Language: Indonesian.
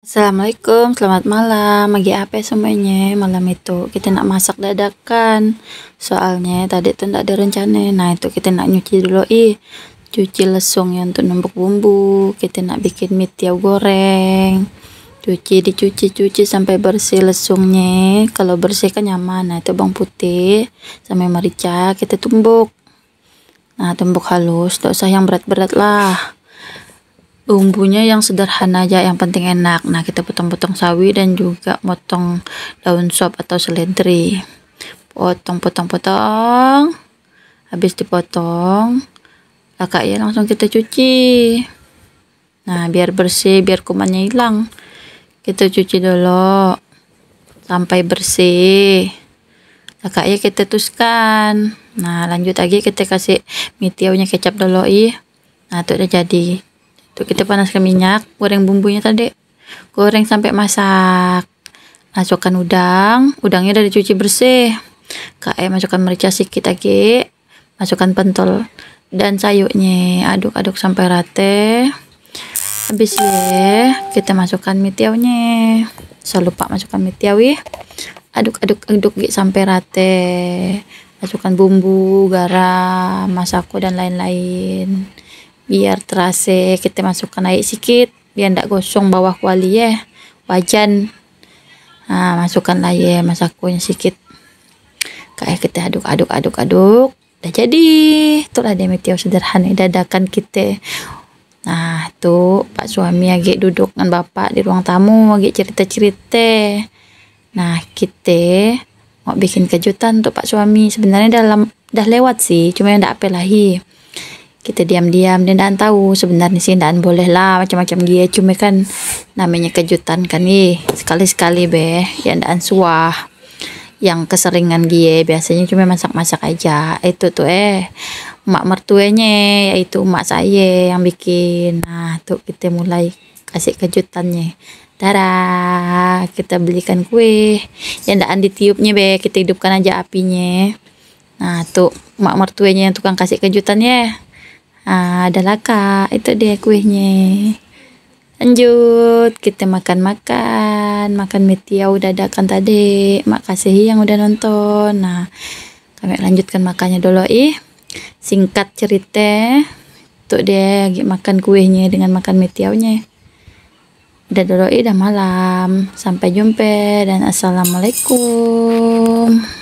Assalamualaikum, selamat malam. Lagi apa semuanya? Malam itu kita nak masak dadakan. Soalnya tadi tuh ndak ada rencana. Nah, itu kita nak nyuci dulu ih. Cuci lesung yang tuh numpuk bumbu. Kita nak bikin mie tiaw goreng. Cuci dicuci-cuci sampai bersih lesungnya. Kalau bersih kan nyaman. Nah, itu bawang putih sama merica kita tumbuk. Nah, tumbuk halus, tidak usah yang berat-berat lah bumbunya yang sederhana aja yang penting enak nah kita potong-potong sawi dan juga potong daun sop atau seledri potong-potong-potong habis dipotong kakak ya langsung kita cuci nah biar bersih biar kumannya hilang kita cuci dulu sampai bersih Kakak ya kita tuskan nah lanjut lagi kita kasih mitiaunya kecap dulu ih nah itu udah jadi tuh gitu. kita panaskan minyak goreng bumbunya tadi goreng sampai masak masukkan udang udangnya udah dicuci bersih Kayak masukkan merica sedikit lagi masukkan pentol dan sayurnya aduk-aduk sampai rata habis ya kita masukkan mitiaunya selalu lupa masukkan mitiau ya aduk-aduk-aduk gitu sampai rata masukkan bumbu garam masako dan lain-lain biar terasa kita masukkan air sikit biar tidak gosong bawah kuali ya wajan nah, masukkan air masakunya sikit kayak kita aduk aduk aduk aduk udah jadi itulah dia meteo sederhana dadakan kita nah tuh pak suami agak duduk dengan bapak di ruang tamu agak cerita-cerita nah kita mau bikin kejutan untuk pak suami sebenarnya dalam dah lewat sih cuma yang tidak apa lagi kita diam-diam dia tidak tahu sebenarnya sih tidak boleh lah macam-macam dia cuma kan namanya kejutan kan ih sekali-sekali be yang tidak suah yang keseringan dia biasanya cuma masak-masak aja itu tuh eh mak mertuanya yaitu mak saya yang bikin nah tuh kita mulai kasih kejutannya Tara, kita belikan kue yang daan ditiupnya be, kita hidupkan aja apinya. Nah, tuh mak mertuanya yang tukang kasih kejutannya. Ah, ada laka, itu dia kuenya. Lanjut, kita makan-makan, makan metia udah dadakan tadi. Makasih yang udah nonton. Nah, kami lanjutkan makannya dulu ih. Singkat cerita, itu dia makan kuenya dengan makan metiaunya. Udah dulu ih, udah malam. Sampai jumpa dan assalamualaikum.